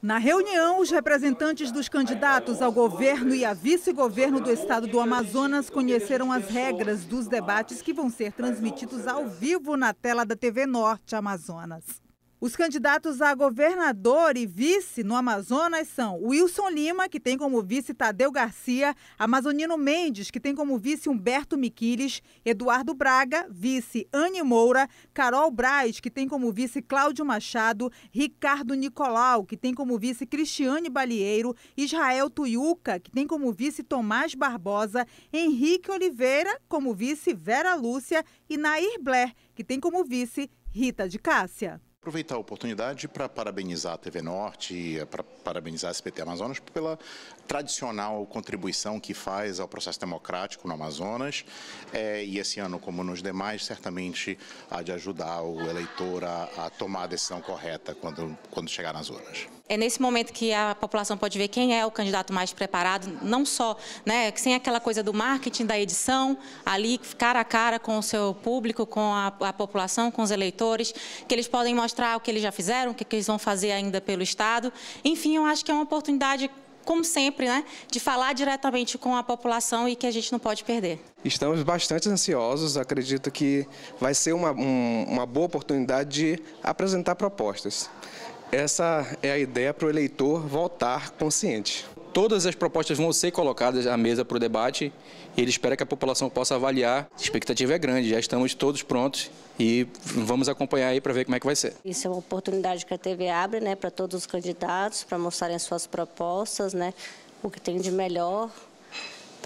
Na reunião, os representantes dos candidatos ao governo e a vice-governo do estado do Amazonas conheceram as regras dos debates que vão ser transmitidos ao vivo na tela da TV Norte Amazonas. Os candidatos a governador e vice no Amazonas são Wilson Lima, que tem como vice Tadeu Garcia, Amazonino Mendes, que tem como vice Humberto Miquiles, Eduardo Braga, vice Anne Moura, Carol Braz, que tem como vice Cláudio Machado, Ricardo Nicolau, que tem como vice Cristiane Balieiro, Israel Tuiuca, que tem como vice Tomás Barbosa, Henrique Oliveira, como vice Vera Lúcia e Nair Blair, que tem como vice Rita de Cássia. Aproveitar a oportunidade para parabenizar a TV Norte, eh, para parabenizar a SPT Amazonas pela tradicional contribuição que faz ao processo democrático no Amazonas é, e esse ano, como nos demais, certamente há de ajudar o eleitor a, a tomar a decisão correta quando, quando chegar nas urnas é nesse momento que a população pode ver quem é o candidato mais preparado, não só, né, sem aquela coisa do marketing, da edição, ali cara a cara com o seu público, com a, a população, com os eleitores, que eles podem mostrar o que eles já fizeram, o que, que eles vão fazer ainda pelo Estado. Enfim, eu acho que é uma oportunidade como sempre, né, de falar diretamente com a população e que a gente não pode perder. Estamos bastante ansiosos, acredito que vai ser uma, um, uma boa oportunidade de apresentar propostas. Essa é a ideia para o eleitor votar consciente. Todas as propostas vão ser colocadas à mesa para o debate e ele espera que a população possa avaliar. A expectativa é grande, já estamos todos prontos e vamos acompanhar aí para ver como é que vai ser. Isso é uma oportunidade que a TV abre né, para todos os candidatos, para mostrarem suas propostas, né, o que tem de melhor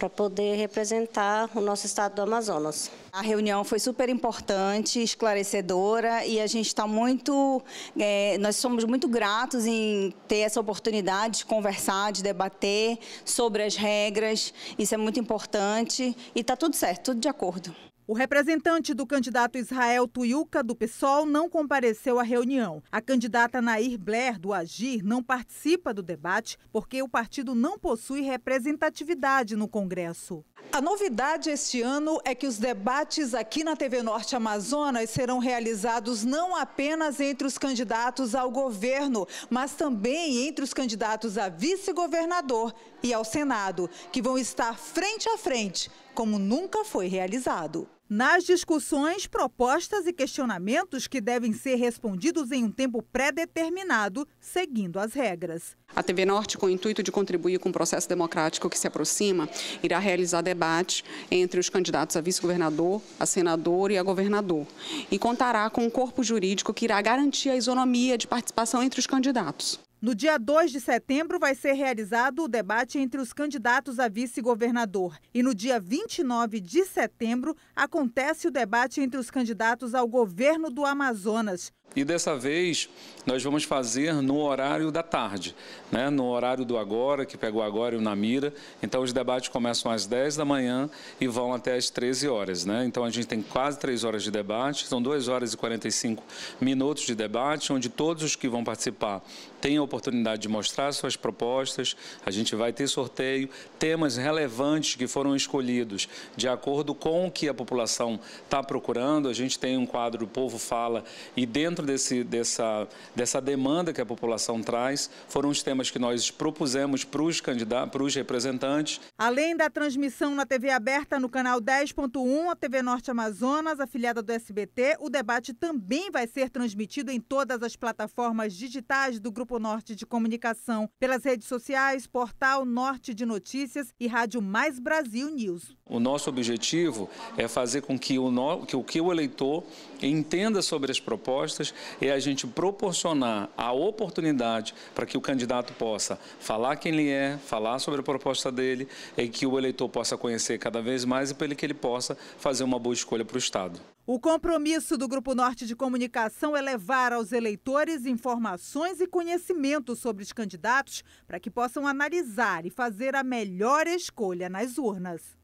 para poder representar o nosso estado do Amazonas. A reunião foi super importante, esclarecedora e a gente está muito, é, nós somos muito gratos em ter essa oportunidade de conversar, de debater sobre as regras, isso é muito importante e está tudo certo, tudo de acordo. O representante do candidato Israel Tuiuca, do PSOL, não compareceu à reunião. A candidata Nair Blair, do Agir, não participa do debate porque o partido não possui representatividade no Congresso. A novidade este ano é que os debates aqui na TV Norte Amazonas serão realizados não apenas entre os candidatos ao governo, mas também entre os candidatos a vice-governador e ao Senado, que vão estar frente a frente, como nunca foi realizado. Nas discussões, propostas e questionamentos que devem ser respondidos em um tempo pré-determinado, seguindo as regras. A TV Norte, com o intuito de contribuir com o processo democrático que se aproxima, irá realizar debate entre os candidatos a vice-governador, a senador e a governador. E contará com um corpo jurídico que irá garantir a isonomia de participação entre os candidatos. No dia 2 de setembro vai ser realizado o debate entre os candidatos a vice-governador. E no dia 29 de setembro acontece o debate entre os candidatos ao governo do Amazonas. E dessa vez nós vamos fazer no horário da tarde, né? no horário do agora, que pegou agora e o Namira. Então os debates começam às 10 da manhã e vão até às 13 horas. Né? Então a gente tem quase 3 horas de debate, são 2 horas e 45 minutos de debate, onde todos os que vão participar têm a oportunidade de mostrar suas propostas. A gente vai ter sorteio, temas relevantes que foram escolhidos de acordo com o que a população está procurando. A gente tem um quadro o Povo Fala e dentro dentro desse, dessa, dessa demanda que a população traz, foram os temas que nós propusemos para os candidatos, para os representantes. Além da transmissão na TV aberta no canal 10.1, a TV Norte Amazonas, afiliada do SBT, o debate também vai ser transmitido em todas as plataformas digitais do Grupo Norte de Comunicação, pelas redes sociais, portal Norte de Notícias e Rádio Mais Brasil News. O nosso objetivo é fazer com que o, no, que, o, que o eleitor entenda sobre as propostas é a gente proporcionar a oportunidade para que o candidato possa falar quem ele é, falar sobre a proposta dele, e que o eleitor possa conhecer cada vez mais e para que ele possa fazer uma boa escolha para o Estado. O compromisso do Grupo Norte de Comunicação é levar aos eleitores informações e conhecimento sobre os candidatos para que possam analisar e fazer a melhor escolha nas urnas.